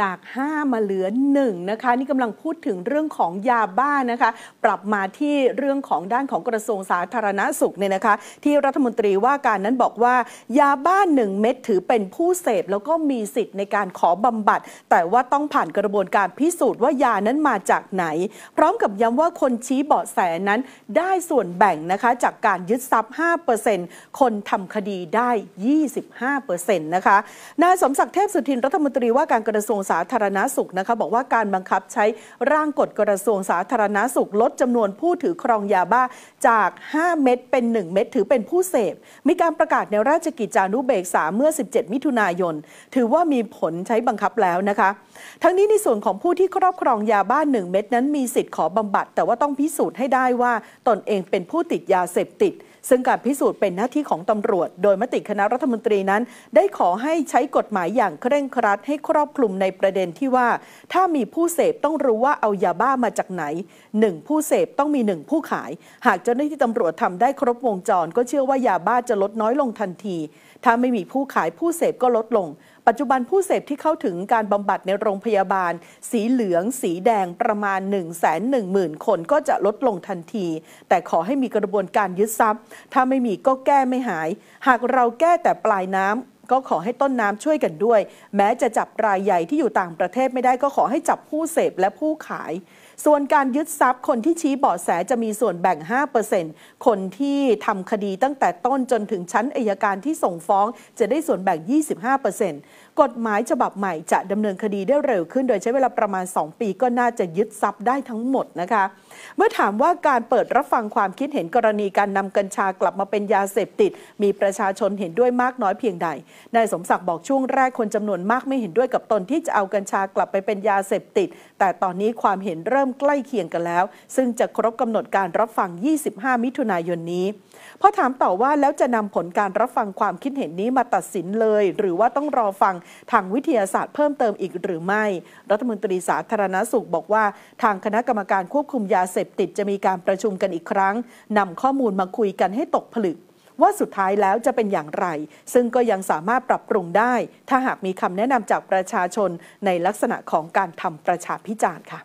จาก 5 มาเหลือ1นะคะ นี่กำลังพูดถึงเรื่องของยาบ้านะคะ ปรับมาที่เรื่องของด้านของกระทรวงสาธารณาสุขเนี่ยนะคะที่รัฐมนตรีว่าการนั้นบอกว่า ยาบ้าน1เม็ดถือเป็นผู้เสพแล้วก็มีสิทธิ์ในการขอบำบัด แต่ว่าต้องผ่านกระบวนการพิสูจน์ ว่ายานั้นมาจากไหน พร้อมกับย้ำว่าคนชี้เบาะแสนั้นได้ส่วนแบ่งนะคะจากการยึดทรัพย์5%คนทำคดีได้25%นะคะนายสมศักดิ์เทพสุทินรัฐมนตรีว่าการกระทรวงสาธารณาสุขนะคะบอกว่าการบังคับใช้ ร่างกฎกระทรวงสาธารณาสุขลดจำนวนผู้ถือครองยาบ้าจาก 5 เม็ดเป็น 1 เม็ดถือเป็นผู้เสพมีการประกาศในราชกิจจานุเบกษาเมื่อ 17 มิถุนายนถือว่ามีผลใช้บังคับแล้วนะคะ ทั้งนี้ในส่วนของผู้ที่ครอบครองยาบ้า1เม็ดนั้น มีสิทธิ์ขอบำบัด แต่ว่าต้องพิสูจน์ให้ได้ว่าตนเองเป็นผู้ติดยาเสพติดซึ่งการพิสูจน์เป็นหน้าที่ของตำรวจ โดยมติคณะรัฐมนตรีนั้น ได้ขอให้ใช้กฎหมายอย่างเคร่งครัดให้ครอบคลุมในประเด็นที่ว่า ถ้ามีผู้เสพต้องรู้ว่าเอายาบ้ามาจากไหนหนึ่งผู้เสพต้องมีหนึ่งผู้ขาย หากเจ้าหน้าที่ตำรวจทำได้ครบวงจรก็เชื่อว่ายาบ้าจะลดน้อยลงทันที ถ้าไม่มีผู้ขายผู้เสพก็ลดลง ปัจจุบันผู้เสพที่เข้าถึงการบำบัดในโรงพยาบาล สีเหลือง สีแดงประมาณ 1 1 0 0 0 0 คนก็จะลดลงทันที แต่ขอให้มีกระบวนการยึดทรัพย์ ถ้าไม่มีก็แก้ไม่หาย หากเราแก้แต่ปลายน้ำก็ขอให้ต้นน้ำช่วยกันด้วย แม้จะจับรายใหญ่ที่อยู่ต่างประเทศไม่ได้ก็ขอให้จับผู้เสพและผู้ขาย ส่วนการยึดทรัพย์ คนที่ชี้เบาะแสจะมีส่วนแบ่ง 5%คนที่ทำคดีตั้งแต่ต้นจนถึงชั้นอายการที่ส่งฟ้องจะได้ส่วนแบ่ง 25%กฎหมายฉบับใหม่จะดำเนินคดีได้เร็วขึ้นโดยใช้เวลาประมาณ 2 ปีก็น่าจะยึดทรัพย์ได้ทั้งหมดนะคะเมื่อถามว่าการเปิดรับฟังความคิดเห็นกรณีการนำกัญชากลับมาเป็นยาเสพติด มีประชาชนเห็นด้วยมากน้อยเพียงใด นายสมศักดิ์บอกช่วงแรกคนจำนวนมากไม่เห็นด้วยกับตนที่จะเอากัญชากลับไปเป็นยาเสพติด แต่ตอนนี้ความเห็นเริ่มใกล้เคียงกันแล้ว ซึ่งจะครบกำหนดการรับฟัง 25 มิถุนายนนี้พอถามต่อว่าแล้วจะนำผลการรับฟังความคิดเห็นนี้มาตัดสินเลย หรือว่าต้องรอฟังทางวิทยาศาสตร์เพิ่มเติมอีกหรือไม่ รัฐมนตรีสาธารณสุขบอกว่า ทางคณะกรรมการควบคุมยาาเสพติดจะมีการประชุมกันอีกครั้งนำข้อมูลมาคุยกันให้ตกผลึก ว่าสุดท้ายแล้วจะเป็นอย่างไร ซึ่งก็ยังสามารถปรับปรุงได้ ถ้าหากมีคำแนะนำจากประชาชนในลักษณะของการทำประชาพิจารณ์ค่ะ